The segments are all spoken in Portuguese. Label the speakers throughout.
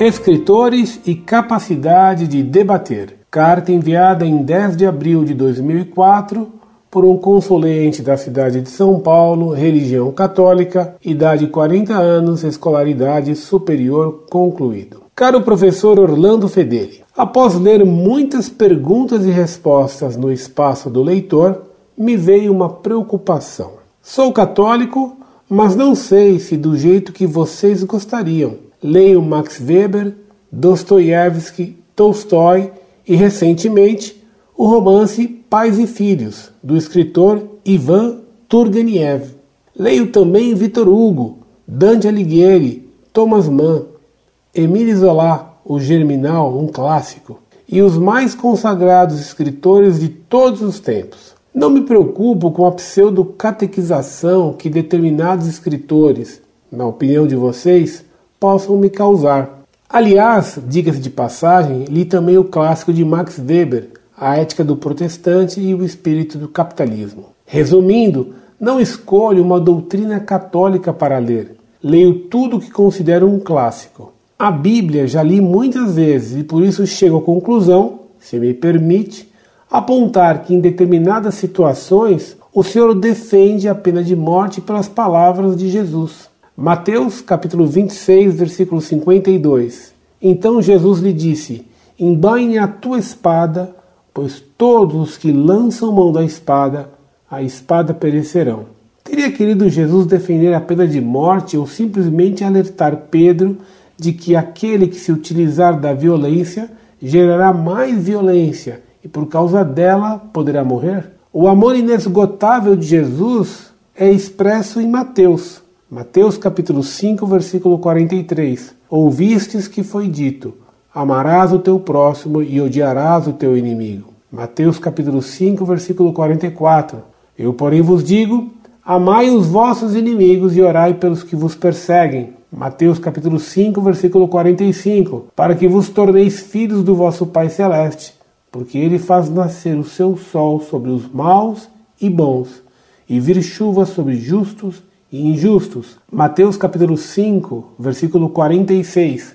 Speaker 1: Escritores e capacidade de debater. Carta enviada em 10 de abril de 2004 por um consulente da cidade de São Paulo, religião católica, idade 40 anos, escolaridade superior concluído. Caro professor Orlando Fedeli, após ler muitas perguntas e respostas no espaço do leitor, me veio uma preocupação. Sou católico, mas não sei se do jeito que vocês gostariam leio Max Weber, Dostoiévski, Tolstói e, recentemente, o romance Pais e Filhos, do escritor Ivan Turgenev. Leio também Vitor Hugo, Dante Alighieri, Thomas Mann, Emile Zola, O Germinal, um clássico, e os mais consagrados escritores de todos os tempos. Não me preocupo com a pseudo-catequização que determinados escritores, na opinião de vocês, possam me causar. Aliás, diga-se de passagem, li também o clássico de Max Weber, A Ética do Protestante e o Espírito do Capitalismo. Resumindo, não escolho uma doutrina católica para ler. Leio tudo o que considero um clássico. A Bíblia já li muitas vezes e por isso chego à conclusão, se me permite, apontar que em determinadas situações o Senhor defende a pena de morte pelas palavras de Jesus. Mateus capítulo 26, versículo 52. Então Jesus lhe disse: Embanhe a tua espada, pois todos os que lançam mão da espada, a espada perecerão. Teria querido Jesus defender a pena de morte ou simplesmente alertar Pedro de que aquele que se utilizar da violência gerará mais violência e por causa dela poderá morrer? O amor inesgotável de Jesus é expresso em Mateus, Mateus capítulo 5, versículo 43. Ouvistes que foi dito: Amarás o teu próximo e odiarás o teu inimigo. Mateus capítulo 5, versículo 44. Eu, porém, vos digo: Amai os vossos inimigos e orai pelos que vos perseguem. Mateus capítulo 5, versículo 45. Para que vos torneis filhos do vosso Pai celeste, porque ele faz nascer o seu sol sobre os maus e bons, e vir chuva sobre justos e injustos. Mateus capítulo 5, versículo 46.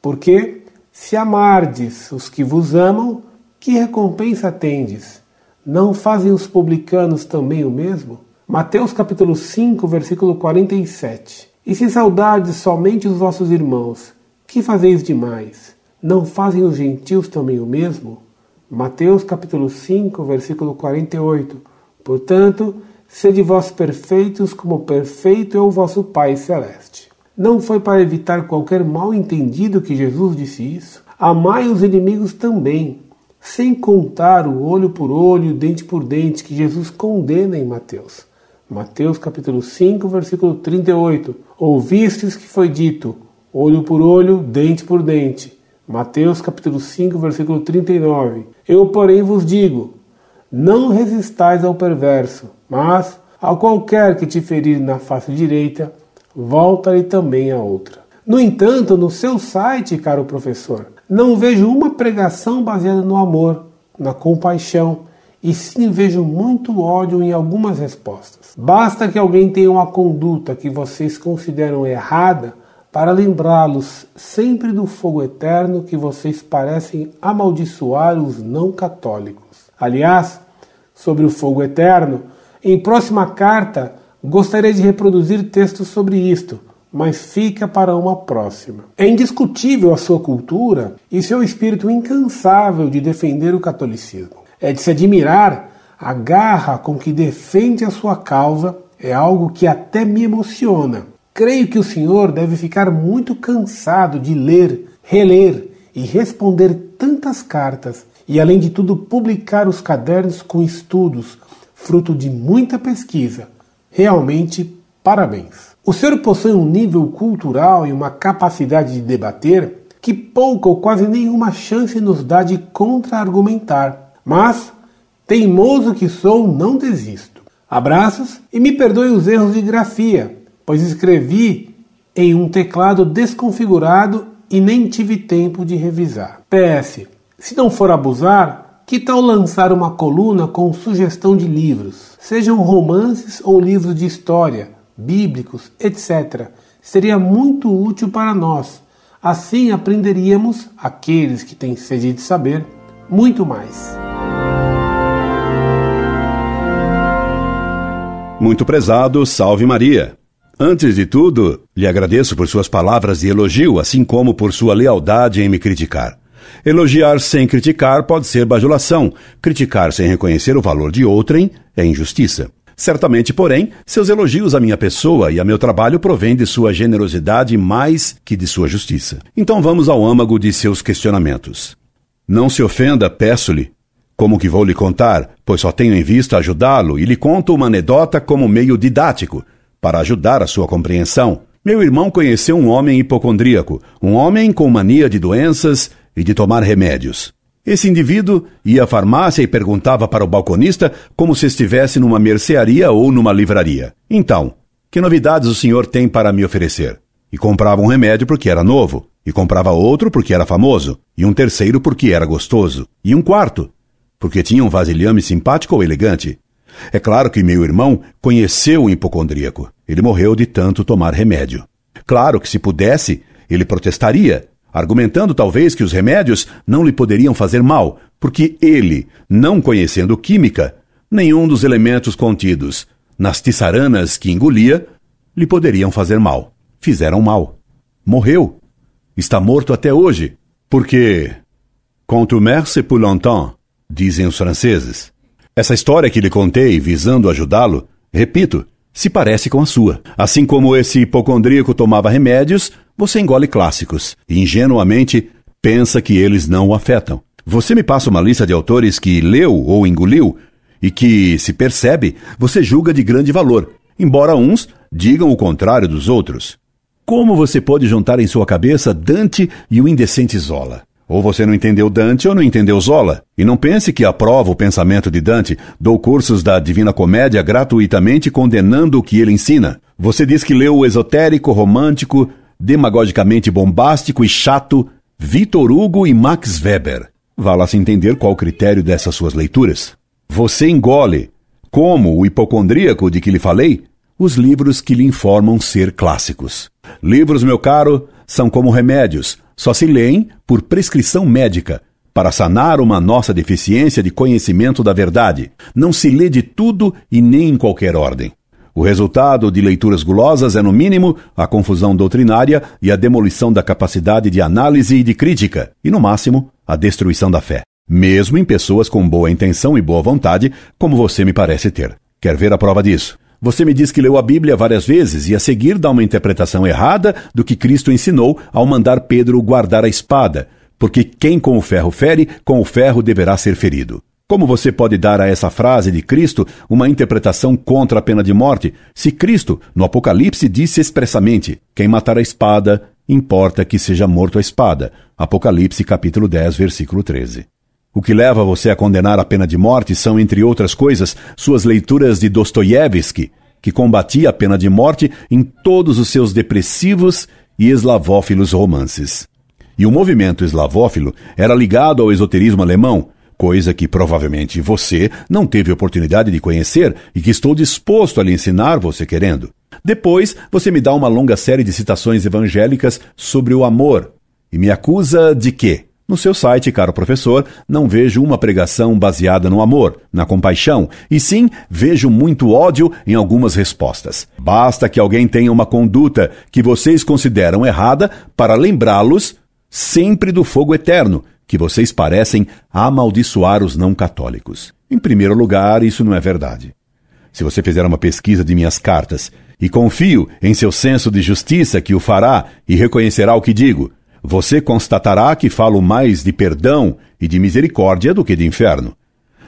Speaker 1: Porque se amardes os que vos amam, que recompensa tendes? Não fazem os publicanos também o mesmo? Mateus capítulo 5, versículo 47. E se saudardes somente os vossos irmãos, que fazeis demais? Não fazem os gentios também o mesmo? Mateus capítulo 5, versículo 48. Portanto, Sede vós perfeitos, como perfeito é o vosso Pai Celeste. Não foi para evitar qualquer mal entendido que Jesus disse isso. Amai os inimigos também, sem contar o olho por olho, dente por dente, que Jesus condena em Mateus. Mateus capítulo 5, versículo 38. Ouvistes que foi dito, olho por olho, dente por dente. Mateus capítulo 5, versículo 39. Eu, porém, vos digo: não resistais ao perverso, mas, a qualquer que te ferir na face direita, volta-lhe também a outra. No entanto, no seu site, caro professor, não vejo uma pregação baseada no amor, na compaixão, e sim vejo muito ódio em algumas respostas. Basta que alguém tenha uma conduta que vocês consideram errada para lembrá-los sempre do fogo eterno que vocês parecem amaldiçoar os não católicos. Aliás, sobre o fogo eterno, em próxima carta, gostaria de reproduzir textos sobre isto, mas fica para uma próxima. É indiscutível a sua cultura e seu espírito incansável de defender o catolicismo. É de se admirar a garra com que defende a sua causa, é algo que até me emociona. Creio que o senhor deve ficar muito cansado de ler, reler e responder tantas cartas, e além de tudo, publicar os cadernos com estudos, fruto de muita pesquisa. Realmente, parabéns. O senhor possui um nível cultural e uma capacidade de debater que pouca ou quase nenhuma chance nos dá de contra-argumentar. Mas, teimoso que sou, não desisto. Abraços e me perdoe os erros de grafia, pois escrevi em um teclado desconfigurado e nem tive tempo de revisar. PS. Se não for abusar, que tal lançar uma coluna com sugestão de livros, sejam romances ou livros de história, bíblicos, etc. Seria muito útil para nós. Assim aprenderíamos, aqueles que têm sede de saber, muito mais.
Speaker 2: Muito prezado, salve Maria. Antes de tudo, lhe agradeço por suas palavras de elogio, assim como por sua lealdade em me criticar. Elogiar sem criticar pode ser bajulação, criticar sem reconhecer o valor de outrem é injustiça. Certamente, porém, seus elogios à minha pessoa e a meu trabalho provêm de sua generosidade mais que de sua justiça. Então vamos ao âmago de seus questionamentos. Não se ofenda, peço-lhe. Como que vou lhe contar, pois só tenho em vista ajudá-lo e lhe conto uma anedota como meio didático, para ajudar a sua compreensão. Meu irmão conheceu um homem hipocondríaco, um homem com mania de doenças e de tomar remédios. Esse indivíduo ia à farmácia e perguntava para o balconista como se estivesse numa mercearia ou numa livraria. Então, que novidades o senhor tem para me oferecer? E comprava um remédio porque era novo, e comprava outro porque era famoso, e um terceiro porque era gostoso, e um quarto porque tinha um vasilhame simpático ou elegante. É claro que meu irmão conheceu o hipocondríaco. Ele morreu de tanto tomar remédio. Claro que se pudesse, ele protestaria, argumentando talvez que os remédios não lhe poderiam fazer mal, porque ele, não conhecendo química, nenhum dos elementos contidos nas tiçaranas que engolia lhe poderiam fazer mal. Fizeram mal. Morreu. Está morto até hoje, porque contumer c'est pour longtemps, dizem os franceses. Essa história que lhe contei visando ajudá-lo, repito, se parece com a sua. Assim como esse hipocondríaco tomava remédios, você engole clássicos e ingenuamente pensa que eles não o afetam. Você me passa uma lista de autores que leu ou engoliu e que, se percebe, você julga de grande valor, embora uns digam o contrário dos outros. Como você pode juntar em sua cabeça Dante e o indecente Zola? Ou você não entendeu Dante ou não entendeu Zola. E não pense que aprova o pensamento de Dante, dou cursos da Divina Comédia gratuitamente condenando o que ele ensina. Você diz que leu o esotérico, romântico, demagogicamente bombástico e chato Vitor Hugo e Max Weber. Vá lá se entender qual o critério dessas suas leituras. Você engole, como o hipocondríaco de que lhe falei, os livros que lhe informam ser clássicos. Livros, meu caro, são como remédios, só se leem por prescrição médica para sanar uma nossa deficiência de conhecimento da verdade. Não se lê de tudo e nem em qualquer ordem. O resultado de leituras gulosas é, no mínimo, a confusão doutrinária e a demolição da capacidade de análise e de crítica, e, no máximo, a destruição da fé. Mesmo em pessoas com boa intenção e boa vontade, como você me parece ter. Quer ver a prova disso? Você me diz que leu a Bíblia várias vezes e a seguir dá uma interpretação errada do que Cristo ensinou ao mandar Pedro guardar a espada, porque quem com o ferro fere, com o ferro deverá ser ferido. Como você pode dar a essa frase de Cristo uma interpretação contra a pena de morte, se Cristo, no Apocalipse, disse expressamente: Quem matar a espada, importa que seja morto a espada. Apocalipse capítulo 10, versículo 13. O que leva você a condenar a pena de morte são, entre outras coisas, suas leituras de Dostoiévski, que combatia a pena de morte em todos os seus depressivos e eslavófilos romances. E o movimento eslavófilo era ligado ao esoterismo alemão, coisa que provavelmente você não teve oportunidade de conhecer e que estou disposto a lhe ensinar você querendo. Depois, você me dá uma longa série de citações evangélicas sobre o amor e me acusa de quê? No seu site, caro professor, não vejo uma pregação baseada no amor, na compaixão, e sim vejo muito ódio em algumas respostas. Basta que alguém tenha uma conduta que vocês consideram errada para lembrá-los sempre do fogo eterno, que vocês parecem amaldiçoar os não católicos. Em primeiro lugar, isso não é verdade. Se você fizer uma pesquisa de minhas cartas, e confio em seu senso de justiça que o fará e reconhecerá o que digo, você constatará que falo mais de perdão e de misericórdia do que de inferno.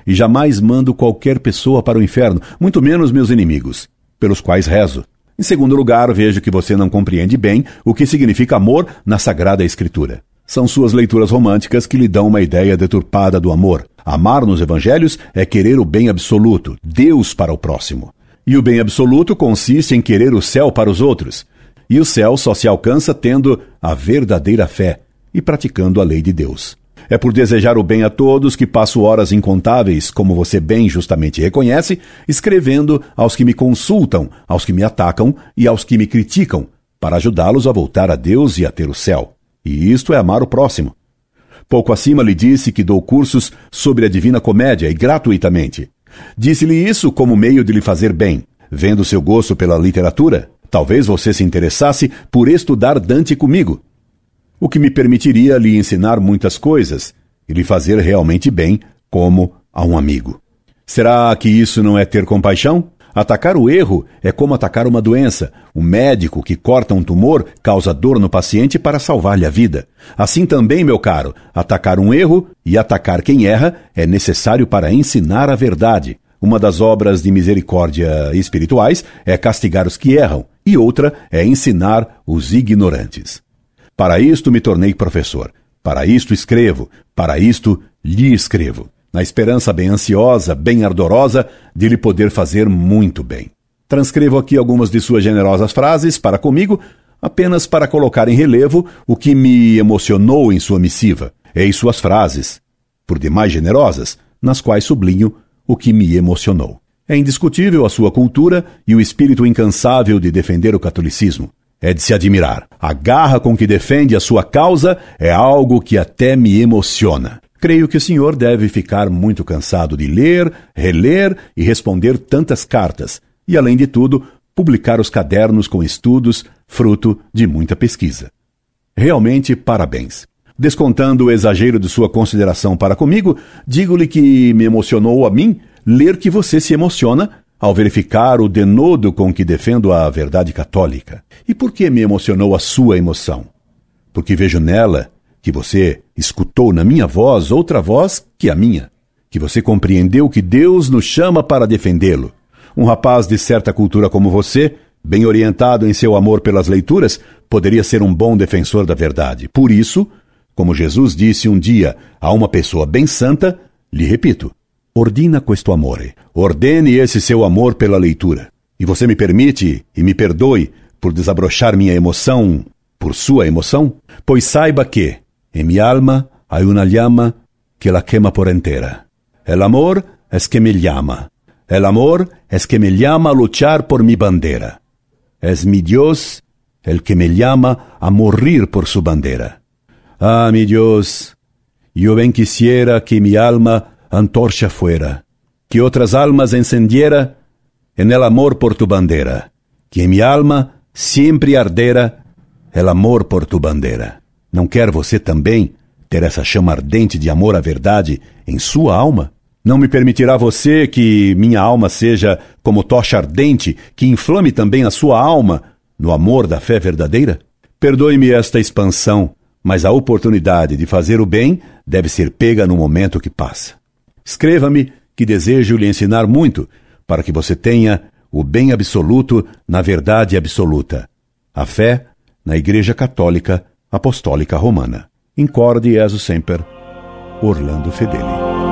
Speaker 2: E jamais mando qualquer pessoa para o inferno, muito menos meus inimigos, pelos quais rezo. Em segundo lugar, vejo que você não compreende bem o que significa amor na Sagrada Escritura. São suas leituras românticas que lhe dão uma ideia deturpada do amor. Amar nos evangelhos é querer o bem absoluto, Deus para o próximo. E o bem absoluto consiste em querer o céu para os outros e o céu só se alcança tendo a verdadeira fé e praticando a lei de Deus. É por desejar o bem a todos que passo horas incontáveis, como você bem justamente reconhece, escrevendo aos que me consultam, aos que me atacam e aos que me criticam, para ajudá-los a voltar a Deus e a ter o céu. E isto é amar o próximo. Pouco acima lhe disse que dou cursos sobre a Divina Comédia e gratuitamente. Disse-lhe isso como meio de lhe fazer bem, vendo seu gosto pela literatura, Talvez você se interessasse por estudar Dante comigo, o que me permitiria lhe ensinar muitas coisas e lhe fazer realmente bem, como a um amigo. Será que isso não é ter compaixão? Atacar o erro é como atacar uma doença. O médico que corta um tumor causa dor no paciente para salvar-lhe a vida. Assim também, meu caro, atacar um erro e atacar quem erra é necessário para ensinar a verdade. Uma das obras de misericórdia espirituais é castigar os que erram, e outra é ensinar os ignorantes. Para isto me tornei professor, para isto escrevo, para isto lhe escrevo, na esperança bem ansiosa, bem ardorosa, de lhe poder fazer muito bem. Transcrevo aqui algumas de suas generosas frases para comigo, apenas para colocar em relevo o que me emocionou em sua missiva, Eis em suas frases, por demais generosas, nas quais sublinho o que me emocionou. É indiscutível a sua cultura e o espírito incansável de defender o catolicismo. É de se admirar. A garra com que defende a sua causa é algo que até me emociona. Creio que o senhor deve ficar muito cansado de ler, reler e responder tantas cartas, e além de tudo, publicar os cadernos com estudos, fruto de muita pesquisa. Realmente, parabéns. Descontando o exagero de sua consideração para comigo, digo-lhe que me emocionou a mim ler que você se emociona ao verificar o denodo com que defendo a verdade católica. E por que me emocionou a sua emoção? Porque vejo nela que você escutou na minha voz outra voz que a minha, que você compreendeu que Deus nos chama para defendê-lo. Um rapaz de certa cultura como você, bem orientado em seu amor pelas leituras, poderia ser um bom defensor da verdade. Por isso, como Jesus disse um dia a uma pessoa bem santa, lhe repito: ordina questo amore, ordene esse seu amor pela leitura. E você me permite e me perdoe por desabrochar minha emoção por sua emoção? Pois saiba que, em minha alma, há uma llama que la quema por inteira. El amor es que me llama. El amor es que me llama a luchar por mi bandera. Es mi Dios el que me llama a morir por su bandera. Ah, mi Dios, yo bien quisiera que mi alma antorcha fuera, que otras almas encendiera en el amor por tu bandera, que mi alma sempre ardera el amor por tu bandera. Não quer você também ter essa chama ardente de amor à verdade em sua alma? Não me permitirá você que minha alma seja como tocha ardente que inflame também a sua alma no amor da fé verdadeira? Perdoe-me esta expansão mas a oportunidade de fazer o bem deve ser pega no momento que passa. Escreva-me que desejo lhe ensinar muito para que você tenha o bem absoluto na verdade absoluta. A fé na Igreja Católica Apostólica Romana. Incorde Jesus Semper, Orlando Fedeli.